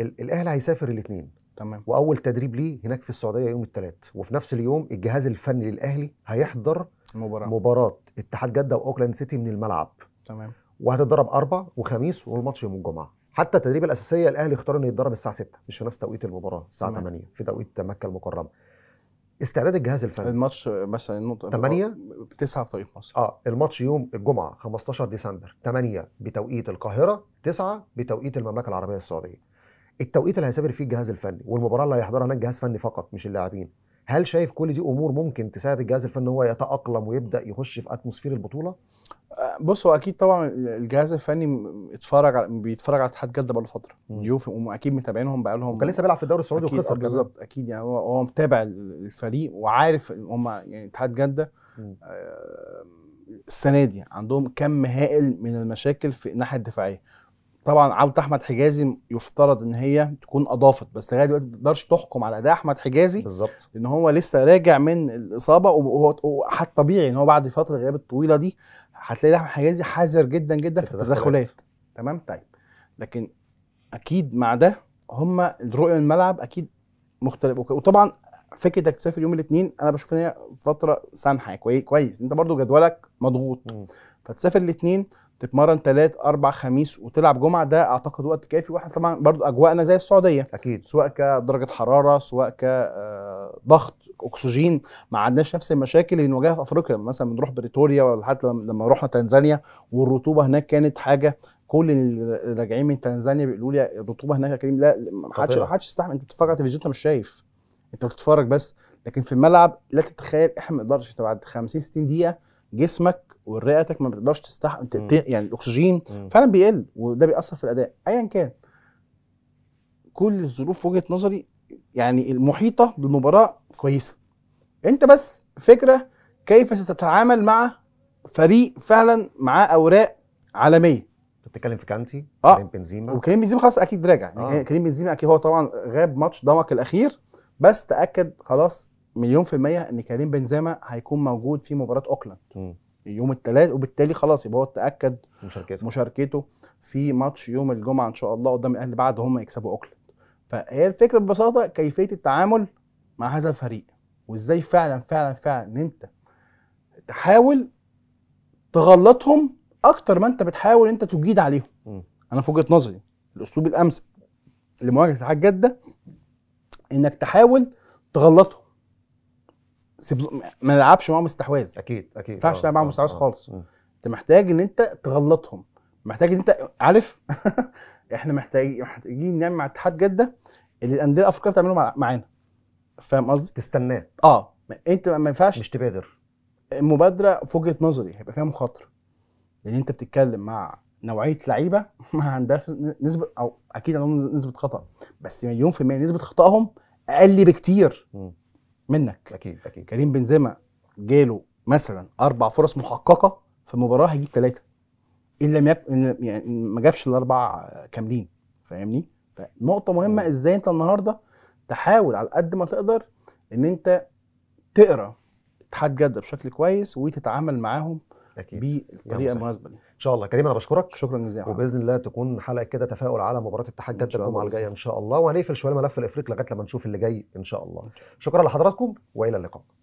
الاهلي هيسافر الاثنين تمام واول تدريب ليه هناك في السعوديه يوم الثلاث وفي نفس اليوم الجهاز الفني للاهلي هيحضر مباراه مباراه اتحاد جده واوكلاند سيتي من الملعب تمام وهتتدرب اربع وخميس والماتش يوم الجمعه حتى التدريب الاساسيه الاهلي اختار انه يتدرب الساعه 6 مش في نفس توقيت المباراه الساعه تمام. 8 في توقيت مكه المكرمه استعداد الجهاز الفني الماتش مثلا النقطه 8 9 بتوقيت مصر اه الماتش يوم الجمعه 15 ديسمبر 8 بتوقيت القاهره 9 بتوقيت المملكه العربيه السعوديه التوقيت اللي هيسافر فيه الجهاز الفني والمباراه اللي هيحضرها هناك جهاز فني فقط مش اللاعبين هل شايف كل دي امور ممكن تساعد الجهاز الفني هو يتاقلم ويبدا يخش في اتموسفير البطوله آه، بص هو اكيد طبعا الجهاز الفني اتفرج على بيتفرج على اتحاد جده بقاله فتره يوف اكيد متابعينهم بقى لهم كان لسه بيلعب في الدوري السعودي وخسر آه، بالظبط اكيد يعني هو هو متابع الفريق وعارف هم يعني اتحاد جده آه، السنه دي عندهم كم هائل من المشاكل في الناحيه الدفاعيه طبعا عودة احمد حجازي يفترض ان هي تكون اضافت بس لغايه دلوقتي ما تقدرش تحكم على اداء احمد حجازي بالظبط لان هو لسه راجع من الاصابه وهو حتى طبيعي ان هو بعد فتره الغياب الطويله دي هتلاقي احمد حجازي حذر جدا جدا في التدخلات تمام طيب لكن اكيد مع ده هم رؤيه الملعب اكيد مختلف وطبعا فكره انك تسافر يوم الاثنين انا بشوف ان هي فتره سانحه كويس كويس انت برضو جدولك مضغوط فتسافر الاثنين تتمرن ثلاث اربع خميس وتلعب جمعه ده اعتقد وقت كافي واحنا طبعا برضو اجواءنا زي السعوديه اكيد سواء كدرجه حراره سواء كضغط آه، اكسجين ما عندناش نفس المشاكل اللي بنواجهها في افريقيا مثلا بنروح بريتوريا ولا حتى لما رحنا تنزانيا والرطوبه هناك كانت حاجه كل اللي راجعين من تنزانيا بيقولوا لي الرطوبه هناك يا كريم لا ما حدش ما حدش يستحمل انت بتتفرج على التلفزيون انت مش شايف انت بتتفرج بس لكن في الملعب لا تتخيل احنا ما نقدرش انت بعد 50 60 دقيقه جسمك ورئتك ما بتقدرش تستحمل يعني الاكسجين فعلا بيقل وده بيأثر في الاداء ايا كان كل الظروف في وجهه نظري يعني المحيطه بالمباراه كويسه انت بس فكره كيف ستتعامل مع فريق فعلا معاه اوراق عالميه بتتكلم في كانتي اه كريم بنزيما وكريم بنزيما خلاص اكيد راجع آه. كريم بنزيما اكيد هو طبعا غاب ماتش دمك الاخير بس تاكد خلاص مليون في المية ان كريم بنزيما هيكون موجود في مباراة اوكلاند يوم الثلاث وبالتالي خلاص يبقى هو تاكد مشاركته مشاركته في ماتش يوم الجمعه ان شاء الله قدام الاهلي بعد هم يكسبوا اوكلاند فهي الفكره ببساطه كيفيه التعامل مع هذا الفريق وازاي فعلا فعلا فعلا ان انت تحاول تغلطهم اكتر ما انت بتحاول انت تجيد عليهم م. انا في وجهه نظري الاسلوب الامثل لمواجهه اتحاد جده انك تحاول تغلطهم ما نلعبش معاهم استحواذ اكيد اكيد ما ينفعش تلعب آه، معاهم آه، استحواذ آه، خالص انت محتاج ان انت تغلطهم محتاج ان انت عارف احنا محتاجين محتاجين نعمل مع اتحاد جده اللي الانديه الافريقيه بتعمله معانا فاهم قصدي؟ تستناه اه انت ما ينفعش مش تبادر المبادره في وجهه نظري هيبقى فيها مخاطره لان انت بتتكلم مع نوعيه لعيبه ما عندهاش نسبه او اكيد عندهم نسبه خطا بس مليون في الميه نسبه خطاهم اقل بكتير م. منك اكيد اكيد كريم بنزيما جاله مثلا اربع فرص محققه في مباراه هيجيب ثلاثه ان لم يكن يعني ما جابش الاربع كاملين فاهمني فنقطه مهمه ازاي انت النهارده تحاول على قد ما تقدر ان انت تقرا اتحاد جده بشكل كويس وتتعامل معاهم اكيد بالطريقه المناسبه ان شاء الله كريم انا بشكرك شكرا جزيلا وباذن الله تكون حلقه كده تفاؤل على مباراه الاتحاد جده الجمعه الجايه ان شاء الله وهنقفل شويه ملف الافريقي لغايه لما نشوف اللي جاي ان شاء الله شكرا لحضراتكم والى اللقاء